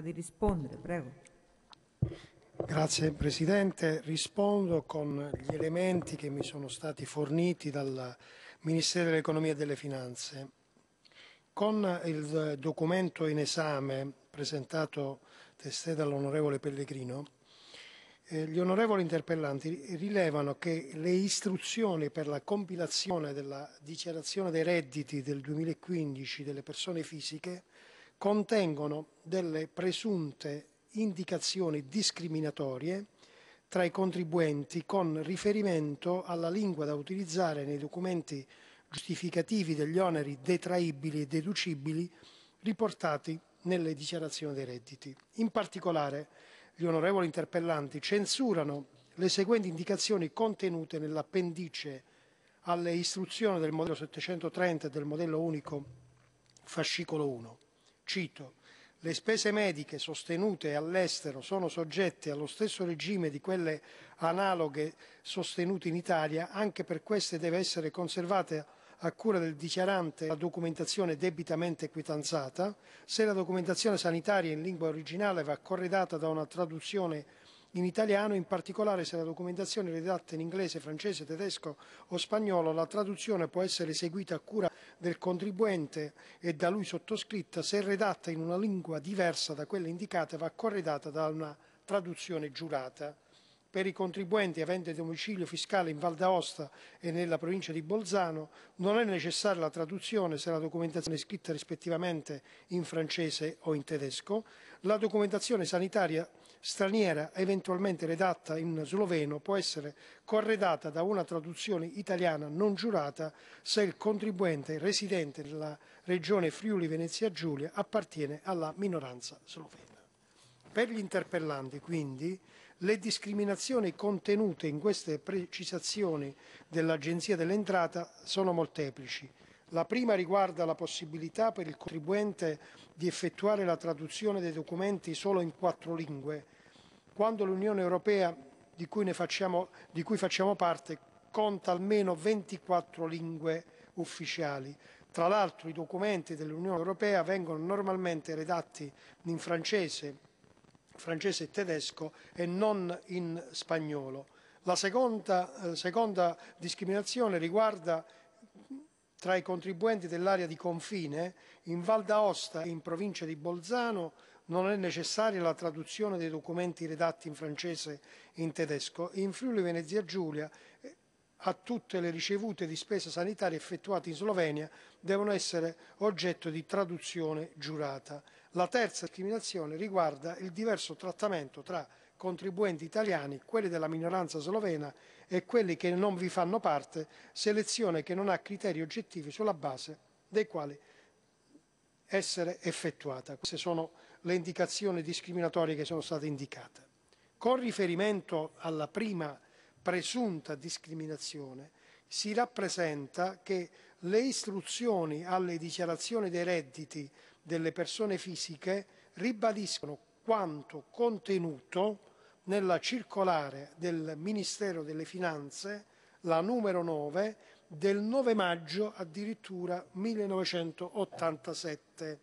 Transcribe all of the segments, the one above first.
di rispondere, prego. Grazie Presidente, rispondo con gli elementi che mi sono stati forniti dal Ministero dell'Economia e delle Finanze. Con il documento in esame presentato testè dall'onorevole Pellegrino, eh, gli onorevoli interpellanti rilevano che le istruzioni per la compilazione della dichiarazione dei redditi del 2015 delle persone fisiche contengono delle presunte indicazioni discriminatorie tra i contribuenti con riferimento alla lingua da utilizzare nei documenti giustificativi degli oneri detraibili e deducibili riportati nelle dichiarazioni dei redditi. In particolare, gli onorevoli interpellanti censurano le seguenti indicazioni contenute nell'appendice alle istruzioni del modello 730 e del modello unico fascicolo 1. Cito, le spese mediche sostenute all'estero sono soggette allo stesso regime di quelle analoghe sostenute in Italia, anche per queste deve essere conservata a cura del dichiarante la documentazione debitamente quitanzata, se la documentazione sanitaria in lingua originale va corredata da una traduzione in italiano, in particolare se la documentazione è redatta in inglese, francese, tedesco o spagnolo, la traduzione può essere eseguita a cura del contribuente e da lui sottoscritta, se redatta in una lingua diversa da quella indicata, va corredata da una traduzione giurata per i contribuenti aventi domicilio fiscale in Val d'Aosta e nella provincia di Bolzano non è necessaria la traduzione se la documentazione è scritta rispettivamente in francese o in tedesco, la documentazione sanitaria straniera eventualmente redatta in sloveno può essere corredata da una traduzione italiana non giurata se il contribuente residente nella regione Friuli Venezia Giulia appartiene alla minoranza slovena. Per gli interpellanti, quindi, le discriminazioni contenute in queste precisazioni dell'Agenzia dell'Entrata sono molteplici. La prima riguarda la possibilità per il contribuente di effettuare la traduzione dei documenti solo in quattro lingue, quando l'Unione Europea, di cui, facciamo, di cui facciamo parte, conta almeno 24 lingue ufficiali. Tra l'altro i documenti dell'Unione Europea vengono normalmente redatti in francese, francese e tedesco e non in spagnolo. La seconda, eh, seconda discriminazione riguarda tra i contribuenti dell'area di confine, in Val d'Aosta e in provincia di Bolzano non è necessaria la traduzione dei documenti redatti in francese e in tedesco. In Friuli Venezia Giulia eh, a tutte le ricevute di spesa sanitaria effettuate in Slovenia devono essere oggetto di traduzione giurata. La terza discriminazione riguarda il diverso trattamento tra contribuenti italiani, quelli della minoranza slovena e quelli che non vi fanno parte, selezione che non ha criteri oggettivi sulla base dei quali essere effettuata. Queste sono le indicazioni discriminatorie che sono state indicate. Con riferimento alla prima presunta discriminazione, si rappresenta che le istruzioni alle dichiarazioni dei redditi delle persone fisiche ribadiscono quanto contenuto nella circolare del Ministero delle Finanze, la numero 9, del 9 maggio addirittura 1987,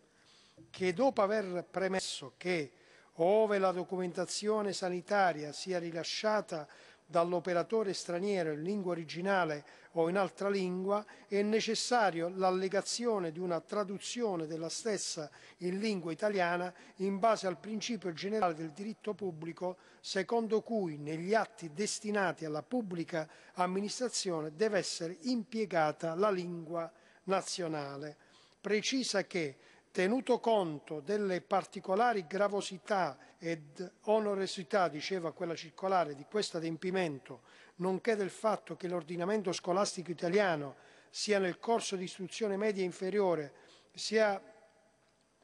che dopo aver premesso che ove la documentazione sanitaria sia rilasciata dall'operatore straniero in lingua originale o in altra lingua, è necessario l'allegazione di una traduzione della stessa in lingua italiana in base al principio generale del diritto pubblico, secondo cui negli atti destinati alla pubblica amministrazione deve essere impiegata la lingua nazionale. Precisa che tenuto conto delle particolari gravosità ed onorosità, diceva quella circolare, di questo adempimento, nonché del fatto che l'ordinamento scolastico italiano, sia nel corso di istruzione media inferiore, sia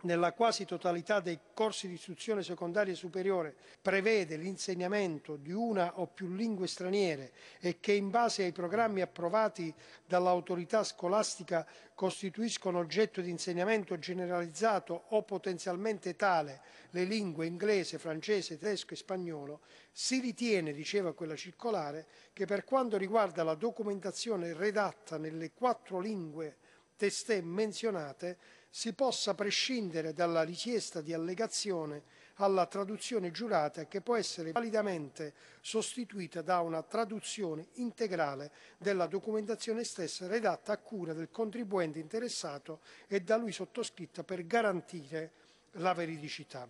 nella quasi totalità dei corsi di istruzione secondaria e superiore prevede l'insegnamento di una o più lingue straniere e che in base ai programmi approvati dall'autorità scolastica costituiscono oggetto di insegnamento generalizzato o potenzialmente tale le lingue inglese, francese, tedesco e spagnolo, si ritiene, diceva quella circolare, che per quanto riguarda la documentazione redatta nelle quattro lingue testè menzionate si possa prescindere dalla richiesta di allegazione alla traduzione giurata che può essere validamente sostituita da una traduzione integrale della documentazione stessa redatta a cura del contribuente interessato e da lui sottoscritta per garantire la veridicità.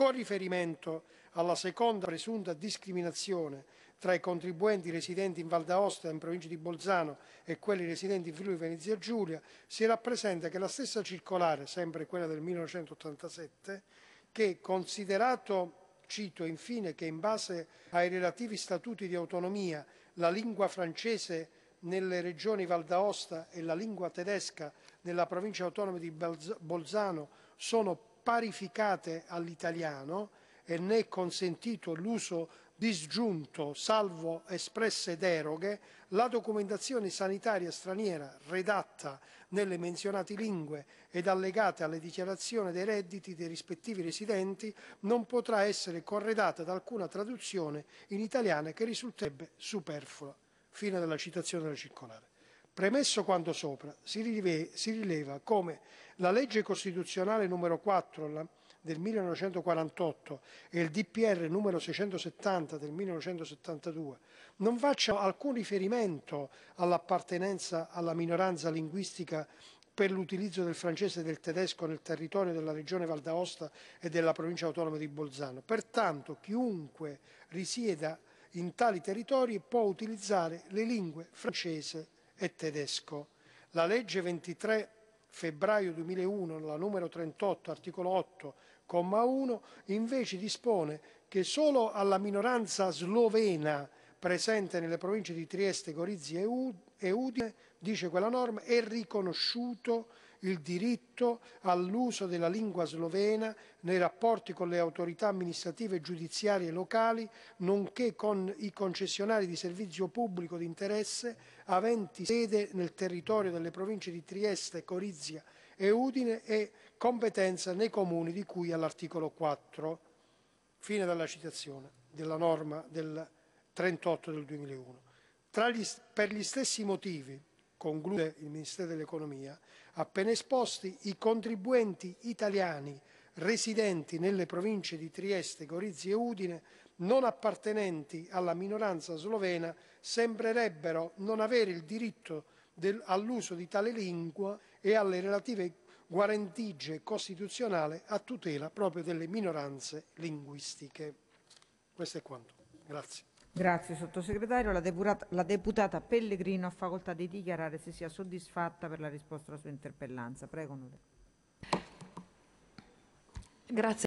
Con riferimento alla seconda presunta discriminazione tra i contribuenti residenti in Val d'Aosta, in provincia di Bolzano, e quelli residenti in Friuli Venezia Giulia, si rappresenta che la stessa circolare, sempre quella del 1987, che considerato Cito infine che in base ai relativi statuti di autonomia la lingua francese nelle regioni Val d'Aosta e la lingua tedesca nella provincia autonoma di Bolzano sono parificate all'italiano e ne è consentito l'uso disgiunto, salvo espresse deroghe, la documentazione sanitaria straniera redatta nelle menzionate lingue ed allegate alle dichiarazioni dei redditi dei rispettivi residenti non potrà essere corredata da alcuna traduzione in italiano che risulterebbe superflua. Fine della citazione della circolare. Premesso quanto sopra, si, rileve, si rileva come la legge costituzionale numero 4 la, del 1948 e il DPR numero 670 del 1972 non facciano alcun riferimento all'appartenenza alla minoranza linguistica per l'utilizzo del francese e del tedesco nel territorio della regione Val d'Aosta e della provincia autonoma di Bolzano. Pertanto chiunque risieda in tali territori può utilizzare le lingue francese e tedesco. La legge 23 febbraio 2001, la numero 38, articolo 8, comma 1, invece dispone che solo alla minoranza slovena presente nelle province di Trieste, Gorizia e Udine, dice quella norma, è riconosciuto il diritto all'uso della lingua slovena nei rapporti con le autorità amministrative e giudiziarie locali, nonché con i concessionari di servizio pubblico di interesse aventi sede nel territorio delle province di Trieste, Corizia e Udine e competenza nei comuni di cui all'articolo 4. Fine della citazione della norma del 38 del 2001. Gli, per gli stessi motivi conclude il Ministero dell'Economia, appena esposti i contribuenti italiani residenti nelle province di Trieste, Gorizia e Udine, non appartenenti alla minoranza slovena, sembrerebbero non avere il diritto all'uso di tale lingua e alle relative guarentigie costituzionali a tutela proprio delle minoranze linguistiche. Questo è quanto. Grazie. Grazie Sottosegretario. La, deputata, la deputata Pellegrino ha facoltà di dichiarare se sia soddisfatta per la risposta alla sua interpellanza. Prego. Grazie.